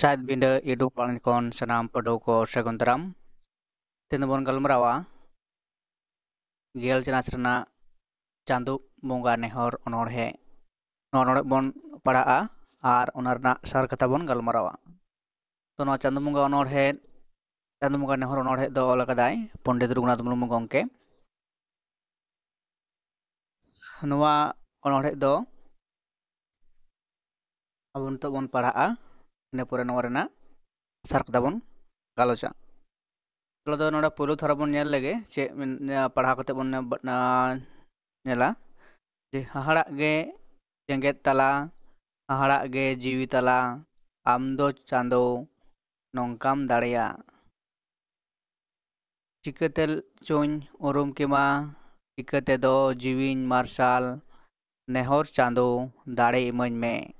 Saat binda itu paling kon senam pedoko second sekunderam, tentupun kalau merawa, gel cina cerna cantu bunga nehor onor he, nonor bon paraa, ar onar sar kata bon kalau merawa, tono cantu bunga onor he, he do olakadai kadai, pon de tumlu mungkong ke, nua onor he do, abun to bon paraa. Nepura सरकदाबन गलोचा चलो ना पोलो थोड़ा बन लगे चे पढ़ाकते हड़ागे जेगे तला हड़ागे जीवी तला आम दो चांदो नौकाम दड़ा चिकाते चुन उरुम किमा चिकाते जीवी मार्शल नेहर चांदो दड़े इमें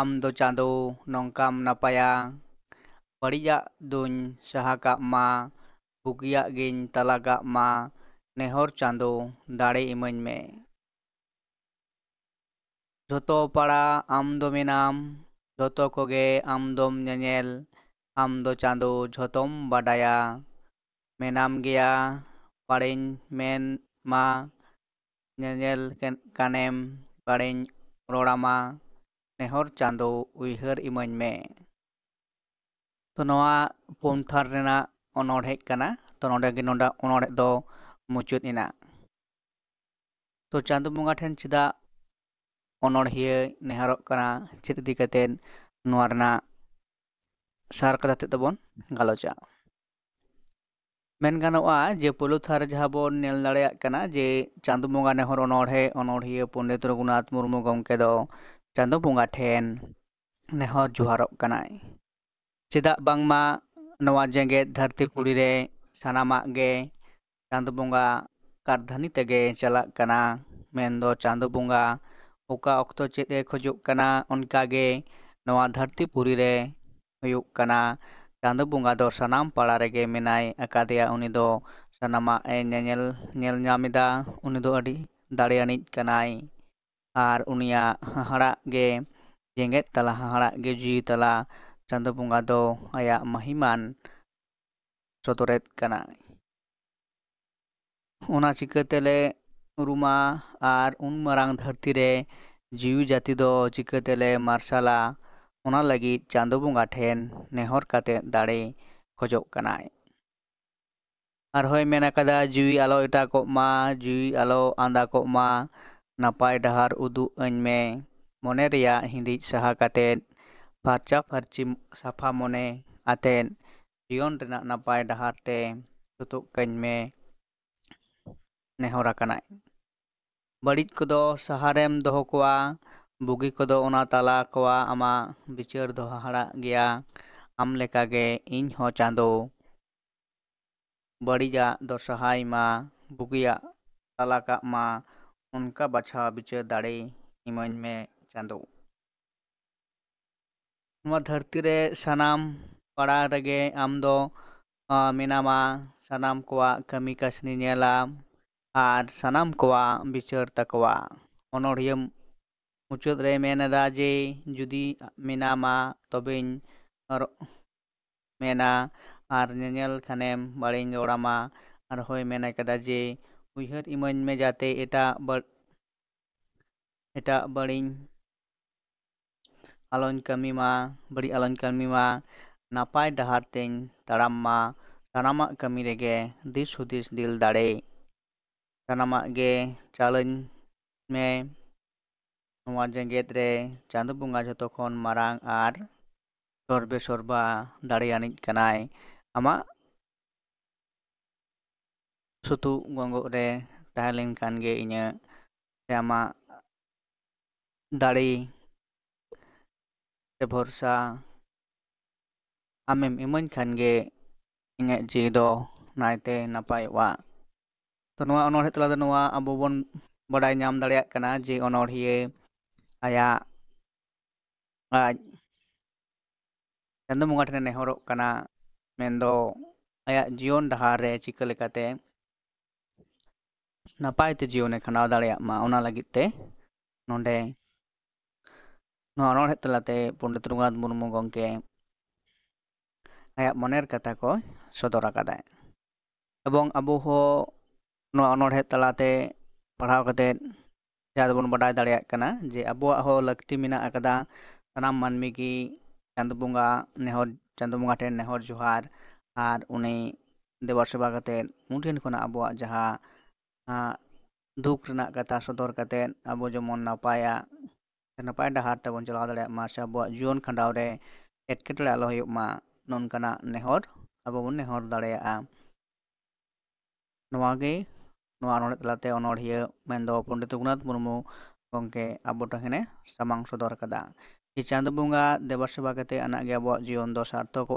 आम दो चादो नौकाम नपाया बड़ीजा दूँ सहा बुगे तला नेहर चादो दड़े इमें में जो तो पड़ा आम दो मेनाम जो तो कोगे आम दोम नेल आम दो चांदो जोम बाडाया मेनाम गया पारिं मेन मा नेल कानेम पारिं रड़ामा ᱱᱮᱦᱚᱨ ᱪᱟᱸᱫᱚ ᱩᱭᱦᱟᱹᱨ ᱤᱢᱟᱹᱧ ᱢᱮ ᱛᱚ ᱱᱚᱣᱟ ᱯᱚᱱᱛᱷᱟᱨ ᱨᱮᱱᱟᱜ ᱚᱱᱚᱬᱦᱮ ᱠᱟᱱᱟ ᱛᱚ ᱱᱚᱰᱮ ᱜᱮ ᱱᱚᱰᱮ ᱚᱱᱚᱬᱦᱮ ᱫᱚ ᱢᱩᱪᱟᱹᱫ ᱮᱱᱟ ᱛᱚ ᱪᱟᱸᱫᱚ ᱵᱚᱸᱜᱟ ᱴᱷᱮᱱ ᱪᱮᱫᱟᱜ ᱚᱱᱚᱲᱦᱤᱭᱟᱹ ᱱᱮᱦᱚᱨᱚᱜ ᱠᱟᱱᱟ ᱪᱮᱫ ᱤᱫᱤ ᱠᱟᱛᱮᱫ ᱱᱚᱣᱟ ᱨᱮᱱᱟᱜ ᱥᱟᱨ ᱠᱟᱛᱷᱟ ᱛᱮᱫ ᱫᱚᱵᱚᱱ ᱜᱟᱞᱚᱪᱟ ᱢᱮᱱ ᱜᱟᱱᱚᱜᱼᱟ ᱡᱮ ᱯᱳᱭᱞᱳ ᱛᱷᱟᱨ ᱡᱟᱦᱟᱸ ᱵᱚᱱ ᱧᱮᱞ ᱫᱟᱲᱮᱭᱟᱜ ᱠᱟᱱᱟ ᱡᱮ ᱪᱟᱸᱫᱚ ᱵᱚᱸᱜᱟ ᱱᱮᱦᱚᱨ ᱚᱱᱚᱬᱦᱮ ᱚᱱᱚᱲᱦᱤᱭᱟᱹ ᱯᱚᱸᱰᱤᱛ ᱨᱚᱜᱷᱩᱱᱟᱛᱷ ᱢᱩᱨᱢᱩ ᱜᱚᱢᱠᱮ ᱫᱚ canto bunga ten neho juharok kanai. Cita bang ma nawa jenge dharti kuli re ge canto bunga kardhani tege cala kana mendo canto bunga uka okto cete kojuk kana onka ge nawa dharti puri re yuk kana canto bunga do sanam pala rege menai akadia unido sanama ma e nyel nyamida unido adi dari anit kanai ar unia hahara ge jenget telah hahara ge ji tala canto pungado aya mahiman sotoret kana ona chikatele ruma ar un merang dharti re jiu jati do chikatele marshala ona lagi chando bunga then nehor kate dare khojok kanai ar hoy menakada jiwi alau ita koma jiwi alau anda koma. नपाय डर उदुअन में मन हिंदी सहा फर्चा फर्ची साफा मने आते जीवन नपाय डहार सुतुकन में नेहर बड़ी को सहारेम दो बुगी को तला को आमा विचार दहाड़ा गया आम लेकागे इन हो चांदो बड़ी दो सहाय मा बुगिया तला का मा ᱚᱱᱠᱟ ᱵᱟᱪᱷᱟᱣ ᱵᱤᱪᱟᱹᱨ ᱫᱟᱲᱮ ᱤᱢᱟᱹᱧ ᱢᱮ ᱪᱟᱸᱫᱳ ᱱᱚᱣᱟ ᱫᱷᱟᱹᱨᱛᱤ ᱨᱮ ᱥᱟᱱᱟᱢ ᱯᱟᱲᱟ ᱨᱮᱜᱮ ᱟᱢ ᱫᱚ ᱢᱮᱱᱟᱢᱟ ᱥᱟᱱᱟᱢ ᱠᱚᱣᱟᱜ ᱠᱟᱹᱢᱤ ᱠᱟᱹᱥᱱᱤ ᱧᱮᱞᱟᱢ ᱟᱨ ᱥᱟᱱᱟᱢ ᱠᱚᱣᱟᱜ ᱵᱤᱪᱟᱹᱨ ᱛᱟᱠᱚᱣᱟ ᱚᱱᱚᱲᱦᱤᱭᱟᱹ ᱢᱩᱪᱟᱹᱫ ᱨᱮ ᱢᱮᱱᱮᱫᱟ ᱡᱮ ᱡᱩᱫᱤ ᱢᱮᱱᱟᱢᱟ ᱛᱚᱵᱮᱧ ᱢᱮᱱᱟ ᱟᱨ ᱧᱮᱧᱮᱞ ᱠᱷᱟᱱᱮᱢ ᱵᱟᱲᱮᱧ ᱨᱚᱲᱟᱢᱟ ᱟᱨᱦᱚᱸᱭ ᱢᱮᱱ ᱠᱟᱫᱟ ᱡᱮ ᱩᱭᱦᱟᱹᱨ ᱤᱢᱟᱹᱧ ᱢᱮ ᱡᱟᱛᱮ ᱮᱴᱟᱜ ᱮᱴᱟᱜ ᱵᱟᱹᱲᱤᱡ ᱟᱞᱚᱧ ᱠᱟᱹᱢᱤ ᱢᱟ ᱵᱟᱹᱲᱤᱡ ᱟᱞᱚᱧ ᱠᱟᱹᱢᱤ ᱢᱟ ᱱᱟᱯᱟᱭ ᱰᱟᱦᱟᱨ ᱛᱮᱧ ᱛᱟᱲᱟᱢ ᱢᱟ ᱥᱟᱱᱟᱢᱟᱜ ᱠᱟᱹᱢᱤ ᱨᱮᱜᱮ ᱫᱤᱥ ᱦᱩᱫᱤᱥ ᱫᱤᱞ ᱫᱟᱲᱮ ᱥᱟᱱᱟᱢᱟᱜ ᱜᱮ ᱪᱟᱞᱟᱹᱧ ᱢᱮ ᱱᱚᱣᱟ ᱡᱮᱜᱮᱫ ᱨᱮ ᱪᱟᱸᱫᱳ ᱵᱚᱸᱜᱟ ᱡᱷᱚᱛᱚ ᱠᱷᱚᱱ ᱢᱟᱨᱟᱝ ᱟᱨ ᱥᱚᱨᱵᱮ ᱥᱚᱨᱵᱟ ᱫᱟᱲᱮᱭᱟᱱᱤᱡ ᱠᱟᱱᱟᱭ ᱟᱢᱟᱜ sutu guango re tahalin kan ge inya sama dari borsa amem imun kan ge inya jido naite napai wa tonwa onor hetla tonwa abu bon Bodai nyam dalek kana ji onor hie aya aj tentu mungkin nehorok kana mendo ayak jion dahare cikle katen ᱱᱟᱯᱟᱭ ᱛᱮ ᱡᱤᱭᱚᱱᱮ ᱠᱷᱟᱸᱰᱟᱣ ᱫᱟᱲᱮᱭᱟᱜ ᱢᱟ ᱚᱱᱟ ᱞᱟᱹᱜᱤᱫ ᱛᱮ ᱱᱚᱰᱮ ᱱᱚᱣᱟ ᱚᱱᱚᱬᱦᱮ ᱛᱟᱞᱟᱛᱮ ᱯᱚᱸᱰᱤᱛ ᱨᱚᱜᱷᱩᱱᱟᱛᱷ ᱢᱩᱨᱢᱩ ᱜᱚᱢᱠᱮ ᱟᱭᱟᱜ ᱢᱚᱱᱮᱨ ᱠᱟᱛᱷᱟ ᱠᱚ ᱥᱚᱫᱚᱨ ᱟᱠᱟᱫᱟᱭ ᱮᱵᱚᱝ ᱟᱵᱚ ᱦᱚᱸ ᱱᱚᱣᱟ ᱚᱱᱚᱬᱦᱮ ᱛᱟᱞᱟᱛᱮ ᱯᱟᱲᱦᱟᱣ ᱠᱟᱛᱮᱫ ᱡᱟᱦᱟᱸ ᱫᱚᱵᱚᱱ ᱵᱟᱰᱟᱭ ᱫᱟᱲᱮᱭᱟᱜ ᱠᱟᱱᱟ ᱡᱮ ᱟᱵᱚᱣᱟᱜ ᱦᱚᱸ ᱞᱟᱹᱠᱛᱤ ᱢᱮᱱᱟᱜ ᱟᱠᱟᱫᱟ ᱥᱟᱱᱟᱢ ᱢᱟᱹᱱᱢᱤ ᱜᱮ ᱪᱟᱸᱫᱳ ᱵᱚᱸᱜᱟ ᱱᱮᱦᱚᱨ ᱪᱟᱸᱫᱳ ᱵᱚᱸᱜᱟ ᱴᱷᱮᱱ ᱱᱮᱦᱚᱨ ᱡᱚᱦᱟᱨ ᱟᱨ ᱩᱱᱤ ᱫᱮᱵᱟ ᱥᱮᱵᱟ ᱠᱟᱛᱮᱫ ᱩᱱ ᱴᱷᱮᱱ ᱠᱷᱚᱱᱟᱜ ᱟᱵᱚᱣᱟᱜ ᱡᱟᱦᱟᱸ दुख कथा सदर अब जेमन नपाय नपाय डहर तब चला दें अब जीवन खाडा एटके आलोमा नौकान नेहर अब बन नेहर दवागे तलाते अनिया पंडित रघुनाथ मुर्मू गमे अब तेने सामा सदर यह चांद बंगा देवा सेवा करते जीवन दो सार्थक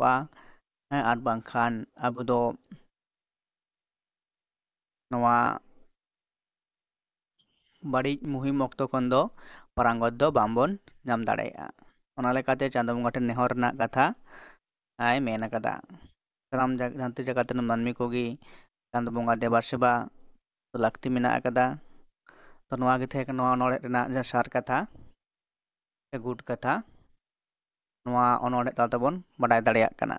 है बाखान अब ᱵᱟᱹᱲᱤᱡ ᱢᱩᱦᱤᱢ ᱚᱠᱛᱚ ᱠᱷᱚᱱ ᱫᱚ ᱯᱟᱨᱟᱝᱜᱚᱛ ᱫᱚ ᱵᱟᱝᱵᱚᱱ ᱧᱟᱢ ᱫᱟᱲᱮᱭᱟᱜᱼᱟ ᱚᱱᱟ ᱞᱮᱠᱟᱛᱮ ᱪᱟᱸᱫᱳ ᱵᱚᱸᱜᱟ ᱴᱷᱮᱱ ᱱᱮᱦᱚᱨ ᱨᱮᱱᱟᱜ ᱠᱟᱛᱷᱟ ᱟᱭ ᱢᱮᱱ ᱟᱠᱟᱫᱟ ᱥᱟᱱᱟᱢ ᱫᱷᱟᱹᱨᱛᱤ ᱡᱟᱠᱟᱛ ᱨᱮᱱ ᱢᱟᱹᱱᱢᱤ ᱠᱚᱜᱮ ᱪᱟᱸᱫᱳ ᱵᱚᱸᱜᱟ ᱫᱮᱵᱟ ᱥᱮᱵᱟ ᱞᱟᱹᱠᱛᱤ ᱢᱮᱱᱟᱜ ᱟᱠᱟᱫᱟ ᱛᱚ ᱱᱚᱣᱟ ᱜᱮ ᱛᱟᱦᱮᱸ ᱠᱟᱱᱟ ᱱᱚᱣᱟ ᱚᱱᱚᱲᱦᱮᱸ ᱨᱮᱱᱟᱜ ᱡᱟᱦᱟᱸ ᱥᱟᱨ ᱠᱟᱛᱷᱟ ᱥᱮ ᱜᱩᱴ ᱠᱟᱛᱷᱟ ᱱᱚᱣᱟ ᱚᱱᱚᱲᱦᱮᱸ ᱛᱟᱞᱟ ᱛᱮᱵᱚᱱ ᱵᱟᱰᱟᱭ ᱫᱟᱲᱮᱭᱟᱜ ᱠᱟᱱᱟ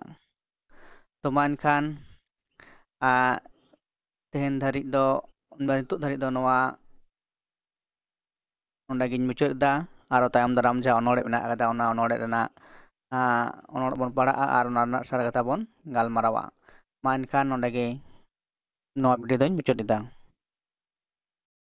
ᱛᱚ ᱢᱟ ᱮᱱᱠᱷᱟᱱ ᱛᱮᱦᱮᱧ ᱫᱷᱟᱹᱨᱤᱡ ᱫᱚ ᱱᱤᱛᱚᱜ ᱫᱷᱟᱹᱨᱤᱡ ᱫᱚ ᱱᱚᱣᱟ Nong daging mucut hitang, aro tayong drum jauh nolik naak kata ona onolik naak, a onolik pun para a aro na nak sarang kata pun ngal marawa. Mainkan nong daging, nolik dito nong mucut hitang.